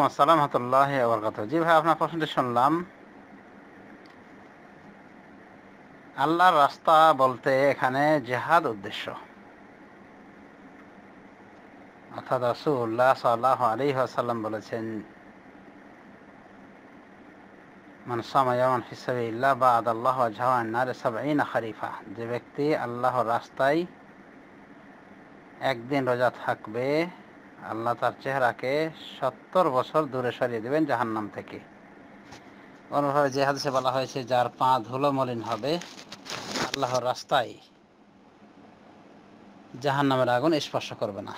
ওয়ালাইকুম আসসালাম হাতুল্লাহ আবরকাত জি ভাই আপনার প্রশ্নটি শুনলাম আল্লাহর রাস্তা বলতে এখানে জেহাদ উদ্দেশ্য অর্থাৎ রাসুল্লাহ সাল্লাহ আলী আসাল্লাম বলেছেন মনসামায়ামিসাবিল্লা বা আদাল্লাহ জাহান্নার সাবাইন খারিফা যে ব্যক্তি আল্লাহর রাস্তায় একদিন রোজা থাকবে আল্লাহ তার চেহারাকে সত্তর বছর দূরে সরিয়ে দেবেন জাহান্নাম থেকে অনুভাবে যে হাদিসে বলা হয়েছে যার পা ধুলো মলিন হবে আল্লাহর রাস্তায় জাহান্নামের আগুন স্পর্শ করবে না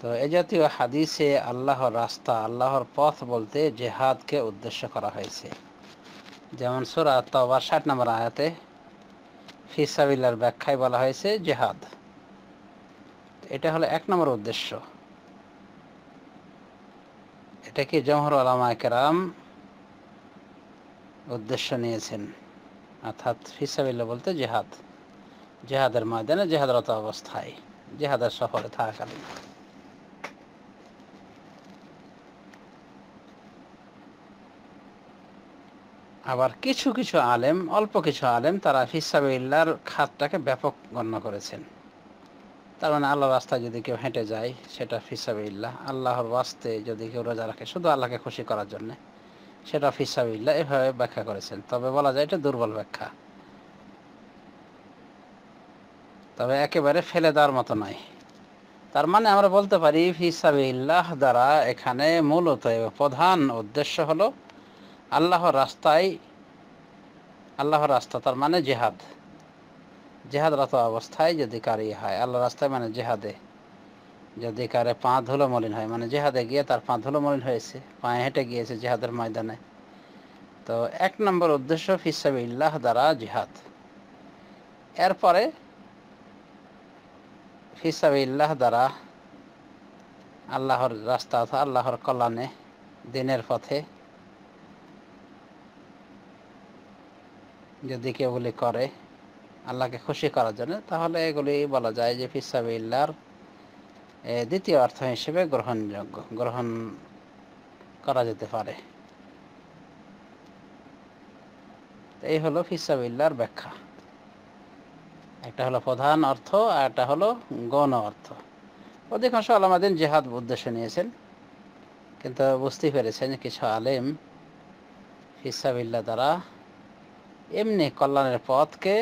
তো এ জাতীয় হাদিসে আল্লাহর রাস্তা আল্লাহর পথ বলতে জেহাদকে উদ্দেশ্য করা হয়েছে যেমন সুরাত ষাট নম্বর আয়াতে ফিসাবিলার ব্যাখ্যায় বলা হয়েছে জেহাদ এটা হলো এক নম্বর উদ্দেশ্য এটাকে জমহর আলামা কেরাম উদ্দেশ্য নিয়েছেন অর্থাৎ ফিসাবিল্লা বলতে জেহাদ জেহাদের ময়দানে জেহাদরত অবস্থায় জেহাদের সফরে থাকাকালীন আবার কিছু কিছু আলেম অল্প কিছু আলেম তারা ফিসাবিল্লার খাতটাকে ব্যাপক গণ্য করেছেন তার মানে আল্লাহর রাস্তায় যদি কেউ হেঁটে যায় সেটা ফিসাবিল্লাহ আল্লাহর রাস্তে যদি কেউ রোজা রাখে শুধু আল্লাহকে খুশি করার জন্য সেটা ফিসাবিল্লাহ এভাবে ব্যাখ্যা করেছেন তবে বলা যায় এটা দুর্বল ব্যাখ্যা তবে একেবারে ফেলে দেওয়ার মতো নয় তার মানে আমরা বলতে পারি ফিসাবিল্লাহ দ্বারা এখানে মূলত প্রধান উদ্দেশ্য হলো আল্লাহর রাস্তায় আল্লাহর রাস্তা তার মানে জেহাদ জেহাদরত অবস্থায় যদি কারি হয় আল্লাহ রাস্তায় মানে জেহাদে যদি কারে পা ধুলো মলিন হয় মানে জেহাদে গিয়ে তার পা ধুলো মলিন হয়েছে পায়ে হেঁটে গিয়েছে জেহাদের ময়দানে তো এক নম্বর উদ্দেশ্য ইল্লাহ দ্বারা জিহাদ এরপরে ইল্লাহ দ্বারা আল্লাহর রাস্তা অথবা আল্লাহর কল্যাণে দিনের পথে যদি কেউ করে আল্লাহকে খুশি করার জন্য তাহলে এগুলি বলা যায় যে ফিসাবিল্লার দ্বিতীয় অর্থ হিসেবে গ্রহণযোগ্য গ্রহণ করা যেতে পারে এই হলো ফিসাবিল্লার ব্যাখ্যা একটা হলো প্রধান অর্থ আর একটা হলো গণ অর্থ অধিকাংশ আলামাদিন জেহাদ উদ্দেশ্য নিয়েছেন কিন্তু বুঝতে পেরেছেন কিছু আলেম ফিসাবিল্লা দ্বারা এমনি কল্যাণের পথকে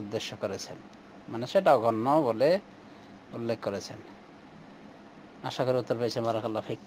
উদ্দেশ্য করেছেন মানে সেটা অগণ্য বলে উল্লেখ করেছেন আশা করি উত্তর পেয়েছে মারাকাল্লাফিক